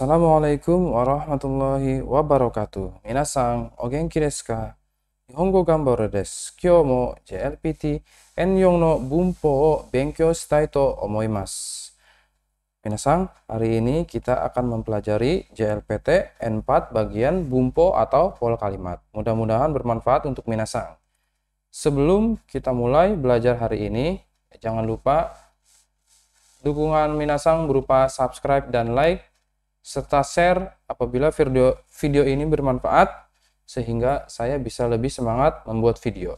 Assalamualaikum warahmatullahi wabarakatuh. Minasang, o genki desu ka? Nihongo desu. Kyou mo JLPT N4 no bunpo o benkyou shitai to omoimasu. Minasang, hari ini kita akan mempelajari JLPT N4 bagian bunpo atau pol kalimat. Mudah-mudahan bermanfaat untuk minasang. Sebelum kita mulai belajar hari ini, jangan lupa dukungan minasang berupa subscribe dan like serta share apabila video, video ini bermanfaat sehingga saya bisa lebih semangat membuat video.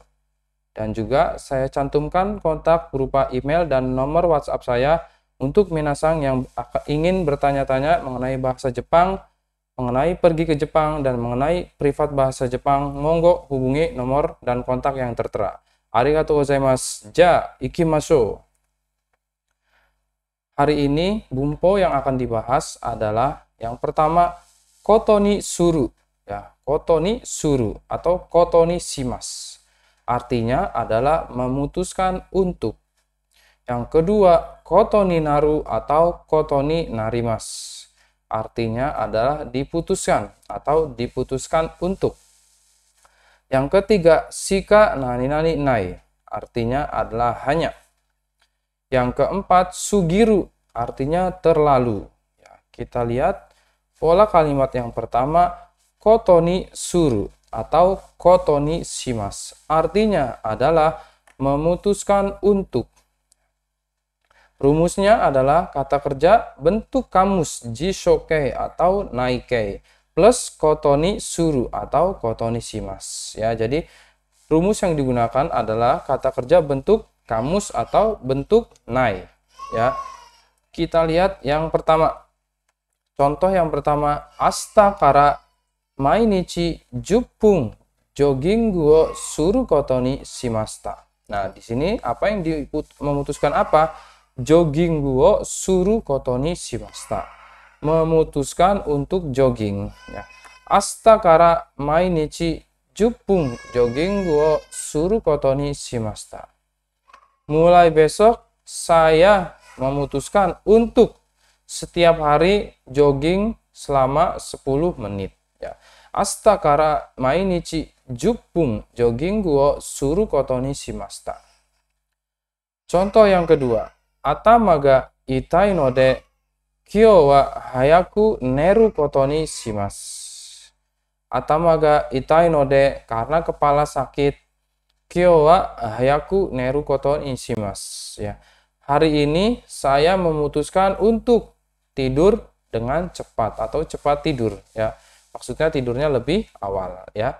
Dan juga saya cantumkan kontak berupa email dan nomor WhatsApp saya untuk minasang yang ingin bertanya-tanya mengenai bahasa Jepang, mengenai pergi ke Jepang, dan mengenai privat bahasa Jepang, monggo hubungi nomor dan kontak yang tertera. Arigatou gozaimasu. Ja, ikimashou. Hari ini bumpo yang akan dibahas adalah yang pertama kotoni suru ya, kotoni suru atau kotoni simas. Artinya adalah memutuskan untuk. Yang kedua, kotoni naru atau kotoni narimas. Artinya adalah diputuskan atau diputuskan untuk. Yang ketiga, sika nani nani nai. Artinya adalah hanya. Yang keempat, sugiru artinya terlalu. Ya, kita lihat pola kalimat yang pertama, kotoni suru atau kotoni shimas. Artinya adalah memutuskan untuk. Rumusnya adalah kata kerja bentuk kamus jishokei atau naikei plus kotoni suru atau kotoni shimas. Ya, jadi rumus yang digunakan adalah kata kerja bentuk kamus atau bentuk nai ya kita lihat yang pertama contoh yang pertama asta astakara mainichi jupung jogging guo suru kotoni simasta nah di sini apa yang diput memutuskan apa jogging guo suru kotoni simasta memutuskan untuk jogging ya asta astakara mainichi jupung jogging guo suru kotoni simasta mulai besok saya memutuskan untuk setiap hari jogging selama 10 menit ya. Asta kara mainichi jukpung jogging guo suru kotoni shimasta. Contoh yang kedua, atama ga itai no de kyo wa hayaku neru kotoni shimasu. Atama ga itai no de karena kepala sakit Kyo wa hayaku neru koton inshimas. Ya. Hari ini saya memutuskan untuk tidur dengan cepat atau cepat tidur ya. Maksudnya tidurnya lebih awal ya.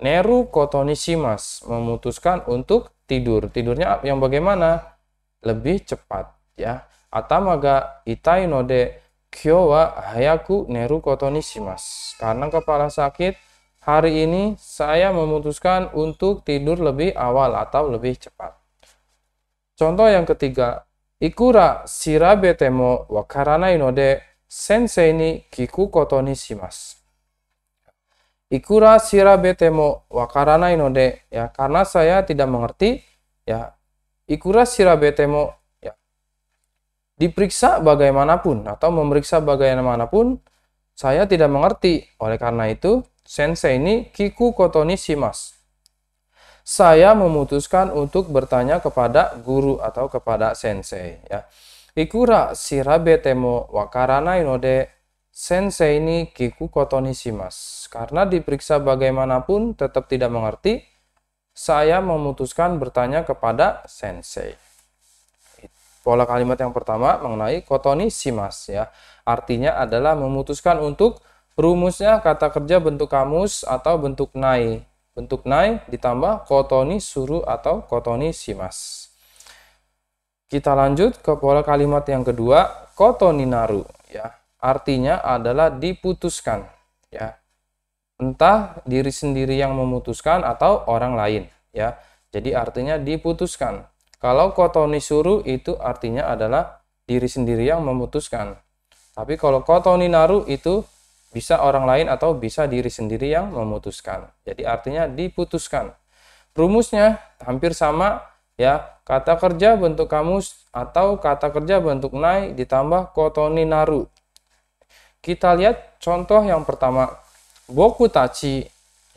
Neru kotonishimas memutuskan untuk tidur. Tidurnya yang bagaimana? Lebih cepat ya. Atama ga itai no de kyo wa hayaku neru kotonishimas. Karena kepala sakit, hari ini saya memutuskan untuk tidur lebih awal atau lebih cepat. Contoh yang ketiga, ikura sirabe temo wakaranai no de sensei ni kiku koto ni shimasu. Ikura sirabe temo wakaranai no ya karena saya tidak mengerti ya ikura sirabe temo ya diperiksa bagaimanapun atau memeriksa bagaimanapun saya tidak mengerti oleh karena itu Sensei ini Kiku Kotoni Shimas. Saya memutuskan untuk bertanya kepada guru atau kepada sensei ya. Ikura shirabe temo wakaranai no de sensei ini kiku kotoni shimas. Karena diperiksa bagaimanapun tetap tidak mengerti, saya memutuskan bertanya kepada sensei. Pola kalimat yang pertama mengenai kotoni simas ya. Artinya adalah memutuskan untuk Rumusnya kata kerja bentuk kamus atau bentuk nai. Bentuk nai ditambah kotoni suru atau kotoni simas Kita lanjut ke pola kalimat yang kedua, kotoni naru. Ya, artinya adalah diputuskan. Ya, entah diri sendiri yang memutuskan atau orang lain. Ya, jadi artinya diputuskan. Kalau kotoni suru itu artinya adalah diri sendiri yang memutuskan. Tapi kalau kotoni naru itu bisa orang lain atau bisa diri sendiri yang memutuskan. Jadi artinya diputuskan. Rumusnya hampir sama ya, kata kerja bentuk kamus atau kata kerja bentuk nai ditambah kotoni naru. Kita lihat contoh yang pertama. Boku tachi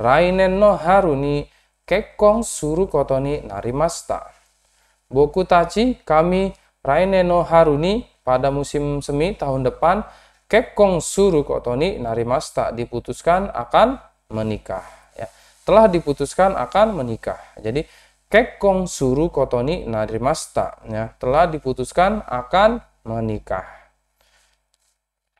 rainen no haruni kekong suru kotoni narimasta. Boku tachi kami rainen no haruni pada musim semi tahun depan Kekkong suru kotoni narimasta diputuskan akan menikah. Ya. Telah diputuskan akan menikah. Jadi Kekong suru kotoni narimasta. Ya. Telah diputuskan akan menikah.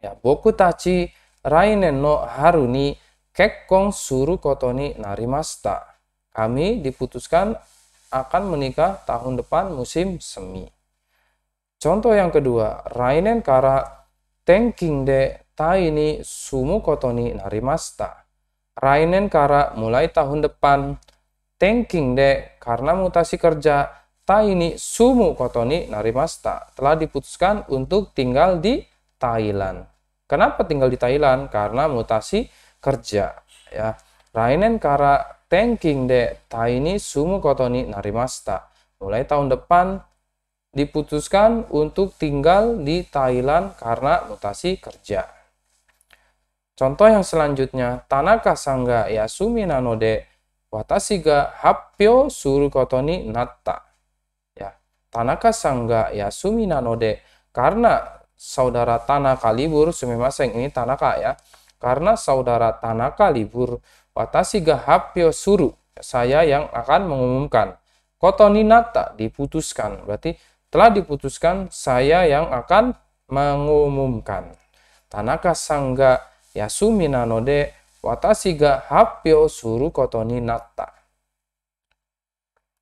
Ya, boku tachi rainen no haruni Kekong suru kotoni narimasta. Kami diputuskan akan menikah tahun depan musim semi. Contoh yang kedua, rainen kara Tanking de tai ni sumu koto ni narimasta. Rainen kara mulai tahun depan. tanking de karena mutasi kerja tai ni sumu koto ni narimasta. Telah diputuskan untuk tinggal di Thailand. Kenapa tinggal di Thailand? Karena mutasi kerja. Ya. Rainen kara tanking de tai ni sumu koto ni narimasta. Mulai tahun depan diputuskan untuk tinggal di Thailand karena mutasi kerja. Contoh yang selanjutnya, Tanaka Sangga Yasumi Nanode Watasiga ga suru koto ni natta. Ya, Tanaka Sangga Yasumi Nanode karena saudara Tanaka libur, sumimasen ini Tanaka ya. Karena saudara Tanaka libur, Watasiga ga suru. Saya yang akan mengumumkan. Kotoni ni natta diputuskan. Berarti telah diputuskan saya yang akan mengumumkan. Tanaka sangga yasumi nanode watashi ga happyo suru kotoni nata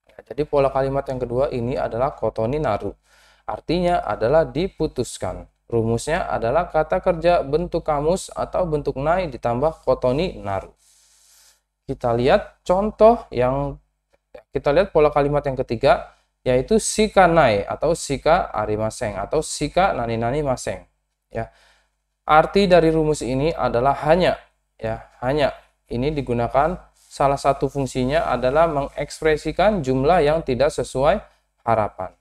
ya, jadi pola kalimat yang kedua ini adalah kotoni naru. Artinya adalah diputuskan. Rumusnya adalah kata kerja bentuk kamus atau bentuk nai ditambah kotoni naru. Kita lihat contoh yang kita lihat pola kalimat yang ketiga yaitu Sika Nai atau Sika Arimaseng atau Sika Nani Nani Maseng. Ya. Arti dari rumus ini adalah hanya ya, hanya ini digunakan salah satu fungsinya adalah mengekspresikan jumlah yang tidak sesuai harapan.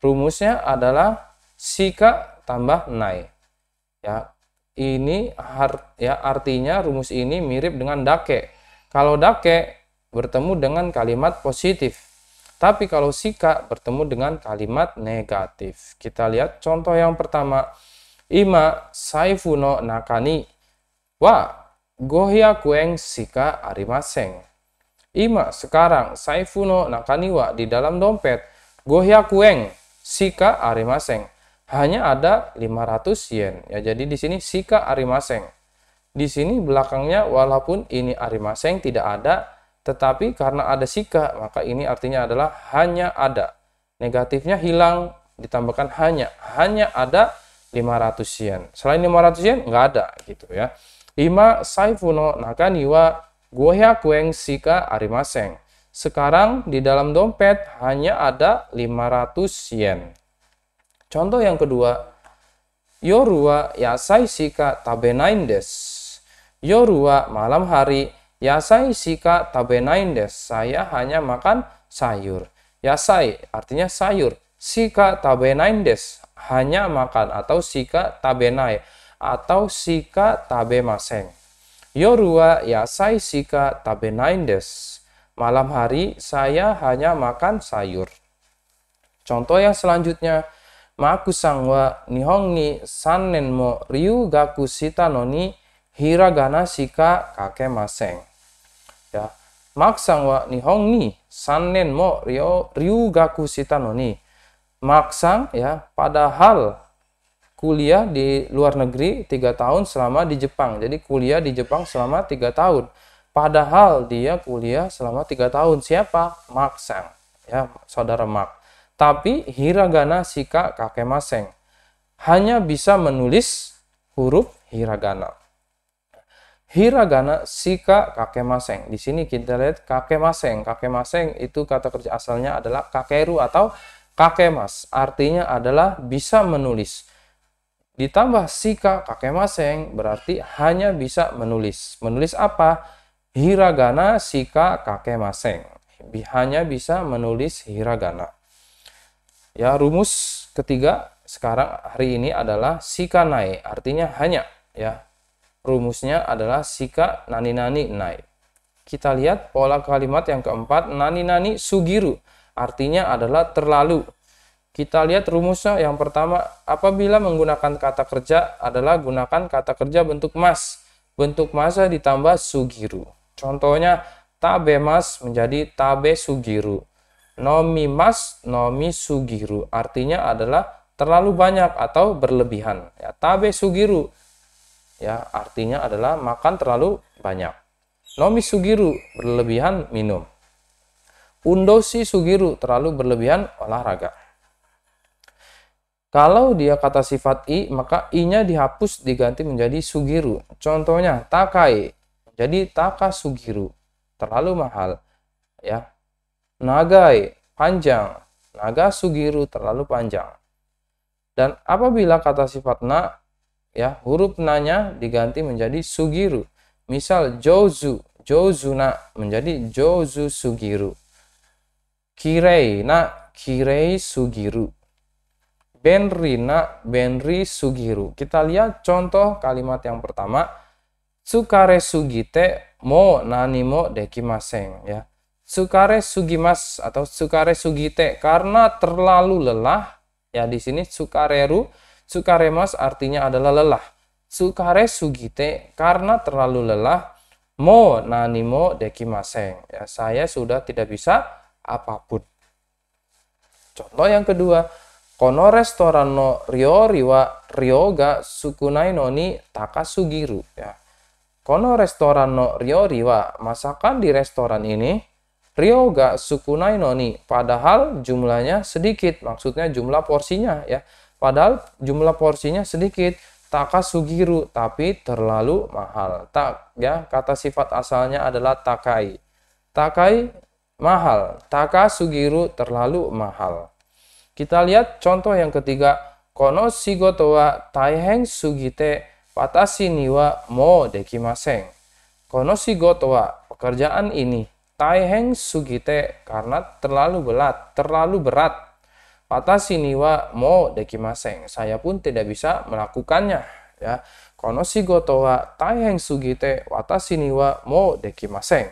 Rumusnya adalah Sika tambah Nai. Ya, ini ya artinya rumus ini mirip dengan dake. Kalau dake bertemu dengan kalimat positif tapi kalau sika bertemu dengan kalimat negatif. Kita lihat contoh yang pertama. Ima saifuno nakani wa gohya kueng sika arimaseng. Ima sekarang saifuno nakani wa di dalam dompet. gohya kueng sika arimaseng. Hanya ada 500 yen. Ya jadi di sini sika arimaseng. Di sini belakangnya walaupun ini arimaseng tidak ada tetapi karena ada sika, maka ini artinya adalah hanya ada. Negatifnya hilang, ditambahkan hanya. Hanya ada 500 yen. Selain 500 yen, nggak ada gitu ya. Ima saifuno nakaniwa kueng sika arimaseng. Sekarang di dalam dompet hanya ada 500 yen. Contoh yang kedua, Yorua yasai sika tabenaindes. Yorua malam hari Yasai sika tabenain des. Saya hanya makan sayur. Yasai artinya sayur. Sika tabenain des. Hanya makan atau sika tabenai atau sika tabemaseng. Yorua yasai sika tabenain des. Malam hari saya hanya makan sayur. Contoh yang selanjutnya, Maku sangwa nihong ni sanen mo ryu gaku sitanoni. noni hiragana sika kake maseng Ya. maksang wa nihong ni sanen mo ryo ryugaku gaku no ni. Maksang ya padahal kuliah di luar negeri tiga tahun selama di Jepang. Jadi kuliah di Jepang selama tiga tahun. Padahal dia kuliah selama tiga tahun. Siapa? Maksang. Ya, saudara Mak. Tapi hiragana sika kake maseng. Hanya bisa menulis huruf hiragana. Hiragana Sika maseng. Di sini kita lihat maseng, Kakemaseng. maseng itu kata kerja asalnya adalah kakeru atau kakemas. Artinya adalah bisa menulis. Ditambah Sika maseng berarti hanya bisa menulis. Menulis apa? Hiragana Sika maseng. Hanya bisa menulis hiragana. Ya, rumus ketiga sekarang hari ini adalah Sika Nai. Artinya hanya ya rumusnya adalah sika nani-nani naik Kita lihat pola kalimat yang keempat, nani-nani sugiru, artinya adalah terlalu. Kita lihat rumusnya yang pertama, apabila menggunakan kata kerja adalah gunakan kata kerja bentuk mas. Bentuk masa ditambah sugiru. Contohnya, tabe mas menjadi tabe sugiru. Nomi mas, nomi sugiru. Artinya adalah terlalu banyak atau berlebihan. Ya, tabe sugiru ya artinya adalah makan terlalu banyak nomi sugiru berlebihan minum undosi sugiru terlalu berlebihan olahraga kalau dia kata sifat i maka i-nya dihapus diganti menjadi sugiru contohnya takai jadi taka sugiru terlalu mahal ya nagai panjang naga sugiru terlalu panjang dan apabila kata sifat na ya huruf nanya diganti menjadi sugiru misal jozu jozuna menjadi jozu sugiru kirei na kirei sugiru benri na benri sugiru kita lihat contoh kalimat yang pertama Sukare sugite mo nani nanimo dekimaseng ya Sukare sugimas atau sukare sugite karena terlalu lelah ya di sini tsukareru Sukaremas artinya adalah lelah. Sukare sugite karena terlalu lelah. Mo nanimo dekimaseng. Ya, saya sudah tidak bisa apapun. Contoh yang kedua, kono restoran no ryo riwa ga sukunai ni takasugiru. Ya. Kono restoran no ryo riwa masakan di restoran ini ga sukunai ni, padahal jumlahnya sedikit, maksudnya jumlah porsinya ya. Padahal jumlah porsinya sedikit. Takasugiru, tapi terlalu mahal. Tak, ya, kata sifat asalnya adalah takai. Takai mahal. Takasugiru terlalu mahal. Kita lihat contoh yang ketiga. Kono shigoto wa taiheng sugite watashi ni wa mo dekimasen. Kono shigoto wa pekerjaan ini taiheng sugite karena terlalu berat, terlalu berat Watashi ni wa mo dekimasen. Saya pun tidak bisa melakukannya. Ya. Kono shigoto wa taiheng sugite watashi ni wa mo dekimasen.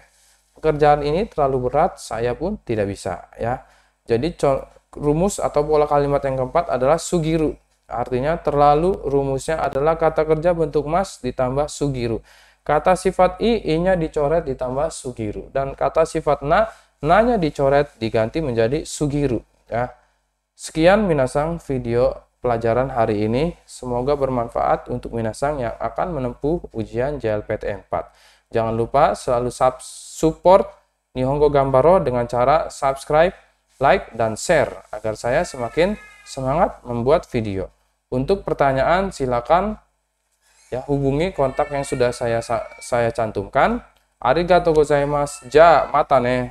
Pekerjaan ini terlalu berat, saya pun tidak bisa. Ya. Jadi rumus atau pola kalimat yang keempat adalah sugiru. Artinya terlalu rumusnya adalah kata kerja bentuk mas ditambah sugiru. Kata sifat i, i-nya dicoret ditambah sugiru. Dan kata sifat na, na nya dicoret diganti menjadi sugiru. Ya. Sekian Minasang video pelajaran hari ini. Semoga bermanfaat untuk Minasang yang akan menempuh ujian JLPTN 4. Jangan lupa selalu support Nihongo Gambaro dengan cara subscribe, like, dan share agar saya semakin semangat membuat video. Untuk pertanyaan silakan ya hubungi kontak yang sudah saya saya cantumkan. Arigato gozaimasu. Ja, mata ne.